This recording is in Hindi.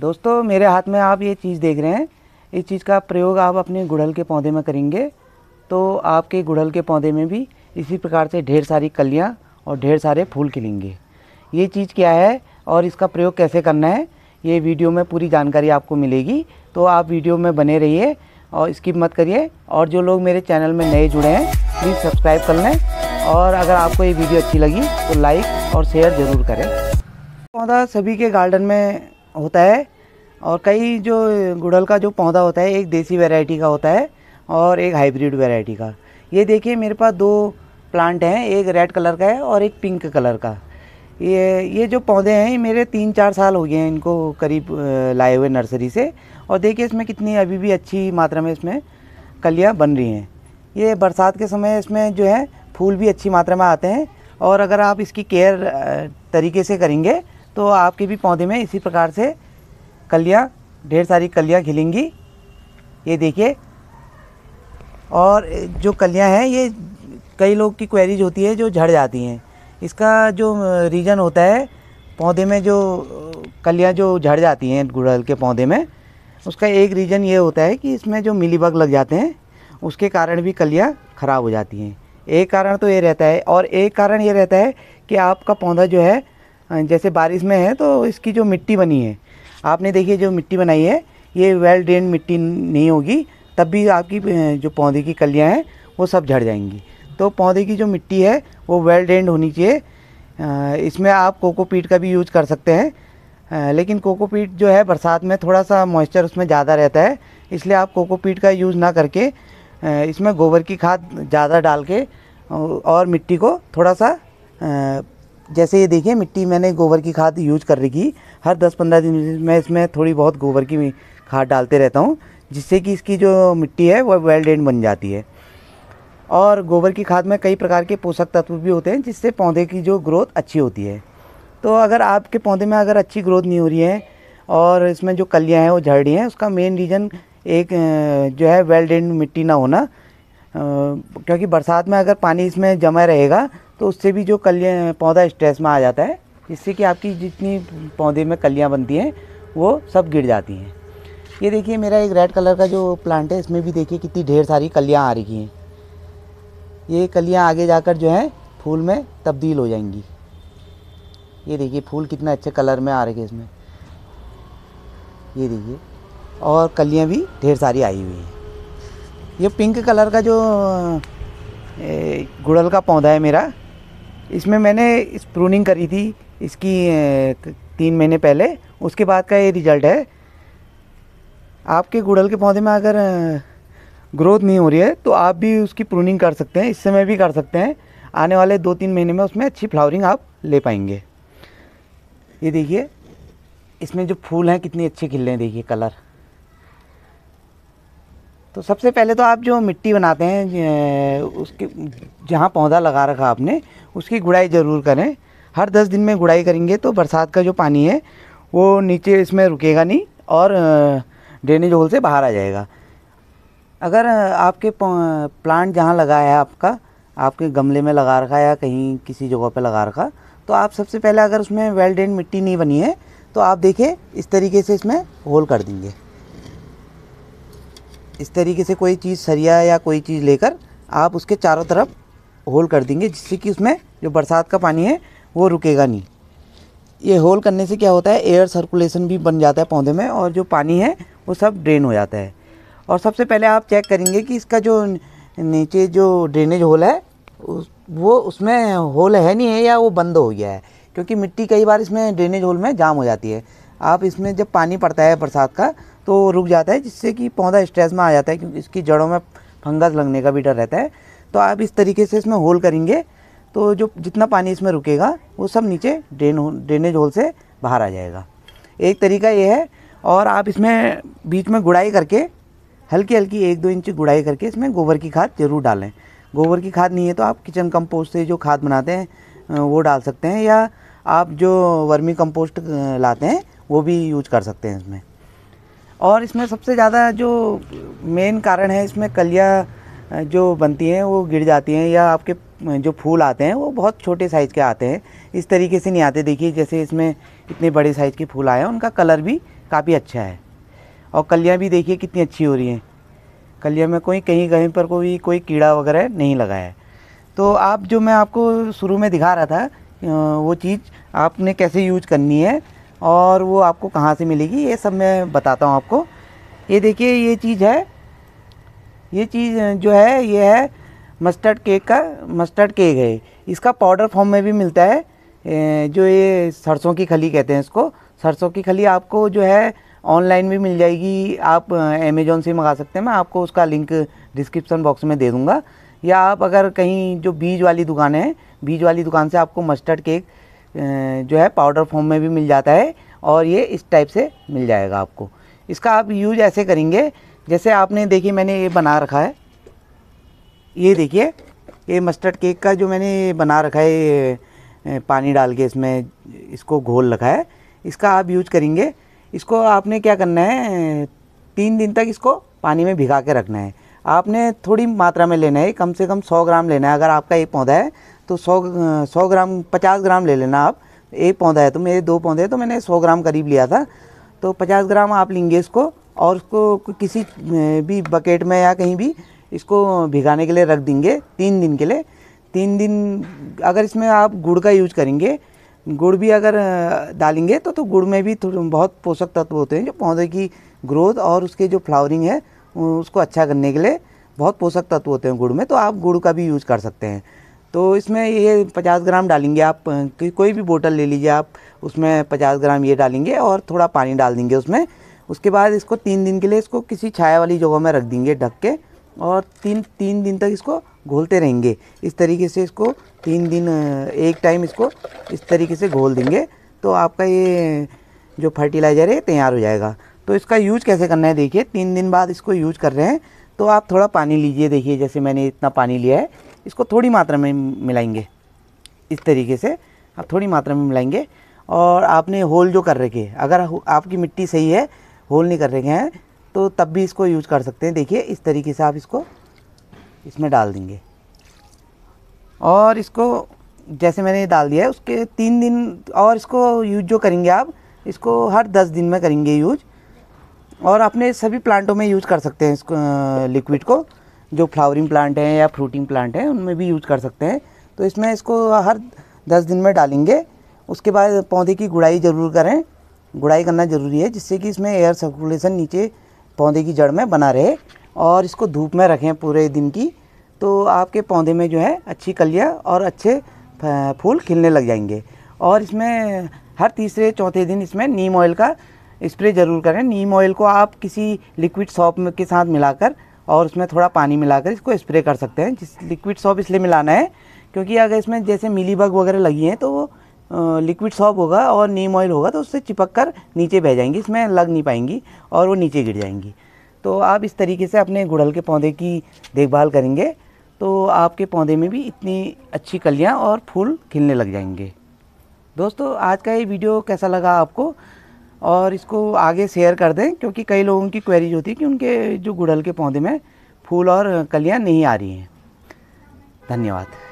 दोस्तों मेरे हाथ में आप ये चीज़ देख रहे हैं इस चीज़ का प्रयोग आप अपने गुड़हल के पौधे में करेंगे तो आपके गुड़हल के पौधे में भी इसी प्रकार से ढेर सारी कलियाँ और ढेर सारे फूल खिलेंगे ये चीज़ क्या है और इसका प्रयोग कैसे करना है ये वीडियो में पूरी जानकारी आपको मिलेगी तो आप वीडियो में बने रहिए और स्किप मत करिए और जो लोग मेरे चैनल में नए जुड़े हैं प्लीज़ सब्सक्राइब कर लें और अगर आपको ये वीडियो अच्छी लगी तो लाइक और शेयर ज़रूर करें पौधा सभी के गार्डन में होता है और कई जो गुड़हल का जो पौधा होता है एक देसी वैरायटी का होता है और एक हाइब्रिड वैरायटी का ये देखिए मेरे पास दो प्लांट हैं एक रेड कलर का है और एक पिंक कलर का ये ये जो पौधे हैं ये मेरे तीन चार साल हो गए हैं इनको करीब लाए हुए नर्सरी से और देखिए इसमें कितनी अभी भी अच्छी मात्रा में इसमें कलियाँ बन रही हैं ये बरसात के समय इसमें जो है फूल भी अच्छी मात्रा में आते हैं और अगर आप इसकी केयर तरीके से करेंगे तो आपके भी पौधे में इसी प्रकार से कलियाँ ढेर सारी कलियाँ खिलेंगी ये देखिए और जो कलियाँ हैं ये कई लोग की क्वेरीज होती है जो झड़ जाती हैं इसका जो रीज़न होता है पौधे में जो कलियाँ जो झड़ जाती हैं गुड़हल के पौधे में उसका एक रीज़न ये होता है कि इसमें जो मिलीबग लग जाते हैं उसके कारण भी कलियाँ ख़राब हो जाती हैं एक कारण तो ये रहता है और एक कारण ये रहता है कि आपका पौधा जो है जैसे बारिश में है तो इसकी जो मिट्टी बनी है आपने देखिए जो मिट्टी बनाई है ये वेल ड्रेन मिट्टी नहीं होगी तब भी आपकी जो पौधे की कलियाँ हैं वो सब झड़ जाएंगी तो पौधे की जो मिट्टी है वो वेल ड्रेंड होनी चाहिए इसमें आप कोकोपीट का भी यूज कर सकते हैं लेकिन कोकोपीट जो है बरसात में थोड़ा सा मॉइस्चर उसमें ज़्यादा रहता है इसलिए आप कोकोपीट का यूज़ ना करके इसमें गोबर की खाद ज़्यादा डाल के और मिट्टी को थोड़ा सा जैसे ये देखिए मिट्टी मैंने गोबर की खाद यूज कर रही थी हर 10-15 दिन में इसमें थोड़ी बहुत गोबर की खाद डालते रहता हूँ जिससे कि इसकी जो मिट्टी है वह वेल ड्रेन बन जाती है और गोबर की खाद में कई प्रकार के पोषक तत्व भी होते हैं जिससे पौधे की जो ग्रोथ अच्छी होती है तो अगर आपके पौधे में अगर अच्छी ग्रोथ नहीं हो रही है और इसमें जो कलियाँ हैं वो झड़ रही हैं उसका मेन रीज़न एक जो है वेल ड्रेन मिट्टी ना होना क्योंकि बरसात में अगर पानी इसमें जमा रहेगा तो उससे भी जो कलियाँ पौधा स्ट्रेस में आ जाता है जिससे कि आपकी जितनी पौधे में कलियाँ बनती हैं वो सब गिर जाती हैं ये देखिए मेरा एक रेड कलर का जो प्लांट है इसमें भी देखिए कितनी ढेर सारी कलियाँ आ रही हैं ये कलियाँ आगे जाकर जो है फूल में तब्दील हो जाएंगी ये देखिए फूल कितना अच्छे कलर में आ रहे हैं इसमें ये देखिए और कलियाँ भी ढेर सारी आई हुई हैं ये पिंक कलर का जो गुड़ल का पौधा है मेरा इसमें मैंने इस प्रूनिंग करी थी इसकी तीन महीने पहले उसके बाद का ये रिजल्ट है आपके गुड़ल के पौधे में अगर ग्रोथ नहीं हो रही है तो आप भी उसकी प्रूनिंग कर सकते हैं इस समय भी कर सकते हैं आने वाले दो तीन महीने में उसमें अच्छी फ्लावरिंग आप ले पाएंगे ये देखिए इसमें जो फूल हैं कितनी अच्छे खिल रहे हैं देखिए कलर तो सबसे पहले तो आप जो मिट्टी बनाते हैं उसके जहाँ पौधा लगा रखा आपने उसकी गुड़ाई ज़रूर करें हर दस दिन में गुड़ाई करेंगे तो बरसात का जो पानी है वो नीचे इसमें रुकेगा नहीं और ड्रेनेज होल से बाहर आ जाएगा अगर आपके प्लांट जहाँ लगा है आपका आपके गमले में लगा रखा या कहीं किसी जगह पर लगा रखा तो आप सबसे पहले अगर उसमें वेल ड्रेन मिट्टी नहीं बनी है तो आप देखिए इस तरीके से इसमें होल कर देंगे इस तरीके से कोई चीज़ सरिया या कोई चीज़ लेकर आप उसके चारों तरफ होल कर देंगे जिससे कि उसमें जो बरसात का पानी है वो रुकेगा नहीं ये होल करने से क्या होता है एयर सर्कुलेशन भी बन जाता है पौधे में और जो पानी है वो सब ड्रेन हो जाता है और सबसे पहले आप चेक करेंगे कि इसका जो नीचे जो ड्रेनेज होल है उस वो उसमें होल है नहीं है या वो बंद हो गया है क्योंकि मिट्टी कई बार इसमें ड्रेनेज होल में जाम हो जाती है आप इसमें जब पानी पड़ता है बरसात का तो रुक जाता है जिससे कि पौधा स्ट्रेस में आ जाता है क्योंकि इसकी जड़ों में फंगस लगने का भी डर रहता है तो आप इस तरीके से इसमें होल करेंगे तो जो जितना पानी इसमें रुकेगा वो सब नीचे ड्रेन ड्रेनेज होल से बाहर आ जाएगा एक तरीका ये है और आप इसमें बीच में गुड़ाई करके हल्की हल्की एक दो इंच गुड़ाई करके इसमें गोबर की खाद ज़रूर डालें गोबर की खाद नहीं है तो आप किचन कंपोस्ट से जो खाद बनाते हैं वो डाल सकते हैं या आप जो वर्मी कंपोस्ट लाते हैं वो भी यूज कर सकते हैं इसमें और इसमें सबसे ज़्यादा जो मेन कारण है इसमें कलियाँ जो बनती हैं वो गिर जाती हैं या आपके जो फूल आते हैं वो बहुत छोटे साइज़ के आते हैं इस तरीके से नहीं आते देखिए जैसे इसमें इतने बड़े साइज़ के फूल आए हैं उनका कलर भी काफ़ी अच्छा है और कलियाँ भी देखिए कितनी अच्छी हो रही हैं कलियाँ में कोई कहीं कहीं पर कोई कोई कीड़ा वगैरह नहीं लगा है तो आप जो मैं आपको शुरू में दिखा रहा था वो चीज़ आपने कैसे यूज करनी है और वो आपको कहाँ से मिलेगी ये सब मैं बताता हूँ आपको ये देखिए ये चीज़ है ये चीज़ जो है ये है मस्टर्ड केक का मस्टर्ड केक है इसका पाउडर फॉर्म में भी मिलता है जो ये सरसों की खली कहते हैं इसको सरसों की खली आपको जो है ऑनलाइन भी मिल जाएगी आप अमेज़ोन से मंगा सकते हैं मैं आपको उसका लिंक डिस्क्रिप्सन बॉक्स में दे दूँगा या आप अगर कहीं जो बीज वाली दुकान है बीज वाली दुकान से आपको मस्टर्ड केक जो है पाउडर फॉर्म में भी मिल जाता है और ये इस टाइप से मिल जाएगा आपको इसका आप यूज ऐसे करेंगे जैसे आपने देखिए मैंने ये बना रखा है ये देखिए ये मस्टर्ड केक का जो मैंने बना रखा है पानी डाल के इसमें इसको घोल रखा है इसका आप यूज करेंगे इसको आपने क्या करना है तीन दिन तक इसको पानी में भिगा के रखना है आपने थोड़ी मात्रा में लेना है कम से कम सौ ग्राम लेना है अगर आपका ये पौधा है तो सौ सौ ग्राम पचास ग्राम ले लेना आप एक पौधा है तो मेरे दो पौधे हैं तो मैंने सौ ग्राम करीब लिया था तो पचास ग्राम आप लेंगे इसको और उसको किसी भी बकेट में या कहीं भी इसको भिगाने के लिए रख देंगे तीन दिन के लिए तीन दिन अगर इसमें आप गुड़ का यूज करेंगे गुड़ भी अगर डालेंगे तो तो गुड़ में भी बहुत पोषक तत्व होते हैं जो पौधे की ग्रोथ और उसके जो फ्लावरिंग है उसको अच्छा करने के लिए बहुत पोषक तत्व होते हैं गुड़ में तो आप गुड़ का भी यूज कर सकते हैं तो इसमें ये 50 ग्राम डालेंगे आप कोई भी बोतल ले लीजिए आप उसमें 50 ग्राम ये डालेंगे और थोड़ा पानी डाल देंगे उसमें उसके बाद इसको तीन दिन के लिए इसको किसी छाया वाली जगह में रख देंगे ढक के और तीन तीन दिन तक इसको घोलते रहेंगे इस तरीके से इसको तीन दिन एक टाइम इसको इस तरीके से घोल देंगे तो आपका ये जो फर्टिलाइज़र है तैयार हो जाएगा तो इसका यूज कैसे करना है देखिए तीन दिन बाद इसको यूज कर रहे हैं तो आप थोड़ा पानी लीजिए देखिए जैसे मैंने इतना पानी लिया है इसको थोड़ी मात्रा में मिलाएंगे इस तरीके से आप थोड़ी मात्रा में मिलाएंगे और आपने होल जो कर रखे है अगर आपकी मिट्टी सही है होल नहीं कर रखे हैं तो तब भी इसको यूज कर सकते हैं देखिए इस तरीके से आप इसको इसमें डाल देंगे और इसको जैसे मैंने डाल दिया है उसके तीन दिन और इसको यूज जो करेंगे आप इसको हर दस दिन में करेंगे यूज और अपने सभी प्लांटों में यूज कर सकते हैं इसको लिक्विड को जो फ्लावरिंग प्लांट हैं या फ्रूटिंग प्लांट हैं उनमें भी यूज कर सकते हैं तो इसमें इसको हर दस दिन में डालेंगे उसके बाद पौधे की गुड़ाई ज़रूर करें गुड़ाई करना ज़रूरी है जिससे कि इसमें एयर सर्कुलेशन नीचे पौधे की जड़ में बना रहे और इसको धूप में रखें पूरे दिन की तो आपके पौधे में जो है अच्छी कलियाँ और अच्छे फूल खिलने लग जाएंगे और इसमें हर तीसरे चौथे दिन इसमें नीम ऑयल का स्प्रे ज़रूर करें नीम ऑयल को आप किसी लिक्विड सॉप के साथ मिलाकर और उसमें थोड़ा पानी मिलाकर इसको स्प्रे कर सकते हैं जिस लिक्विड सॉप इसलिए मिलाना है क्योंकि अगर इसमें जैसे मिली बग वगैरह लगी हैं तो वो लिक्विड सॉप होगा और नीम ऑयल होगा तो उससे चिपक कर नीचे बह जाएंगी इसमें लग नहीं पाएंगी और वो नीचे गिर जाएंगी तो आप इस तरीके से अपने गुड़हल के पौधे की देखभाल करेंगे तो आपके पौधे में भी इतनी अच्छी कलियाँ और फूल खिलने लग जाएंगे दोस्तों आज का ये वीडियो कैसा लगा आपको और इसको आगे शेयर कर दें क्योंकि कई लोगों की क्वेरीज होती है कि उनके जो गुड़हल के पौधे में फूल और कलियां नहीं आ रही हैं धन्यवाद